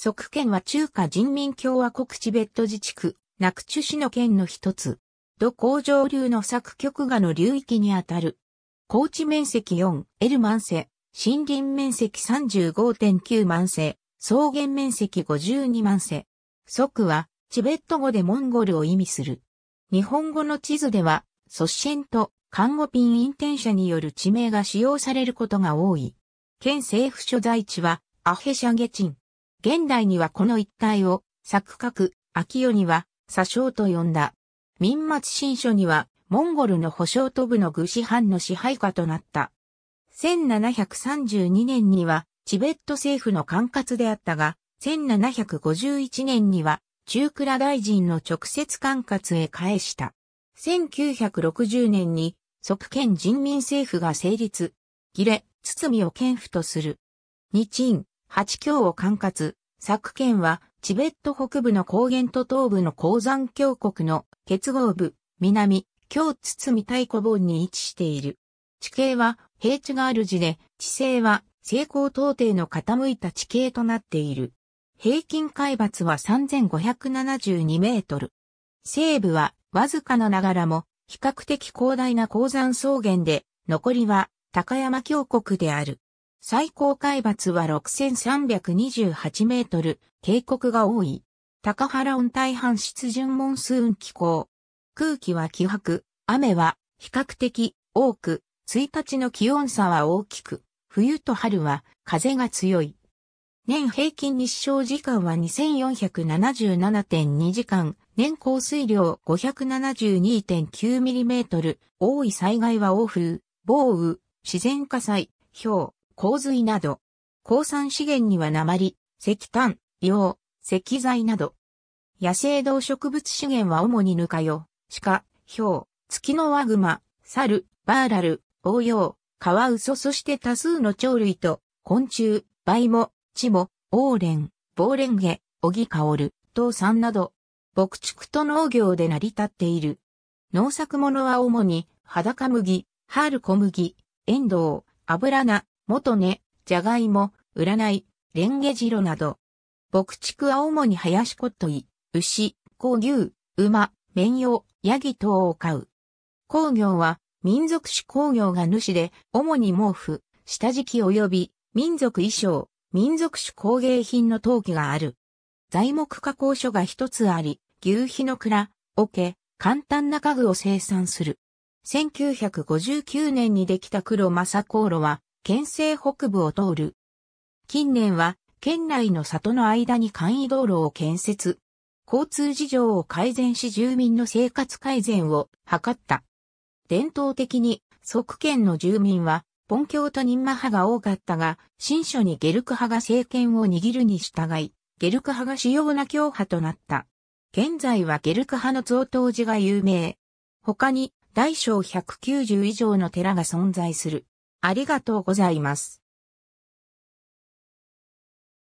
即県は中華人民共和国チベット自治区、ナクチュ市の県の一つ。土工上流の作曲画の流域にあたる。高地面積4、エル万世、森林面積35.9万世、草原面積52万世。即は、チベット語でモンゴルを意味する。日本語の地図では、ソシェンと看護ピンインテン社による地名が使用されることが多い。県政府所在地は、アヘシャゲチン。現代にはこの一帯を、作閣、秋代には、左将と呼んだ。民末新書には、モンゴルの保障都部の具師藩の支配下となった。1732年には、チベット政府の管轄であったが、1751年には、中倉大臣の直接管轄へ返した。1960年に、即県人民政府が成立。ギレ、包みを憲府とする。日印、八教を管轄、作県は、チベット北部の高原と東部の鉱山峡谷の結合部、南、京み太古盆に位置している。地形は平地がある地で、地勢は西高東低の傾いた地形となっている。平均海抜は3572メートル。西部はわずかなながらも比較的広大な鉱山草原で、残りは高山峡谷である。最高海抜は6328メートル、渓谷が多い。高原温帯半湿潤モンスーン気候。空気は気迫、雨は比較的多く、1日の気温差は大きく、冬と春は風が強い。年平均日照時間は2477.2時間、年降水量5 7 2 9トル、多い災害は欧風、暴雨、自然火災、氷、洪水など。鉱産資源には鉛、石炭、硫黄、石材など。野生動植物資源は主にぬかよ、鹿、ヒョウ、月のワグマ、猿、バーラル、オ葉、ウ、カワウソそして多数の鳥類と、昆虫、バイモ、チモ、オーレン、ボーレンゲ、オギカオル、トウサンなど、牧畜と農業で成り立っている。農作物は主に、裸麦、春小麦、エンドウ、油菜、元根、じゃがいも、占い、レンゲジロなど。牧畜は主に林骨イ、牛、高牛、馬、綿羊、ヤギ等を飼う。工業は民族種工業が主で、主に毛布、下敷き及び民族衣装、民族種工芸品の陶器がある。材木加工所が一つあり、牛皮の蔵、桶、簡単な家具を生産する。1959年にできた黒正航路は、県西北部を通る。近年は、県内の里の間に簡易道路を建設。交通事情を改善し住民の生活改善を図った。伝統的に、即県の住民は、ポン教と任マ派が多かったが、新書にゲルク派が政権を握るに従い、ゲルク派が主要な教派となった。現在はゲルク派の増東寺が有名。他に、大小190以上の寺が存在する。ありがとうございます。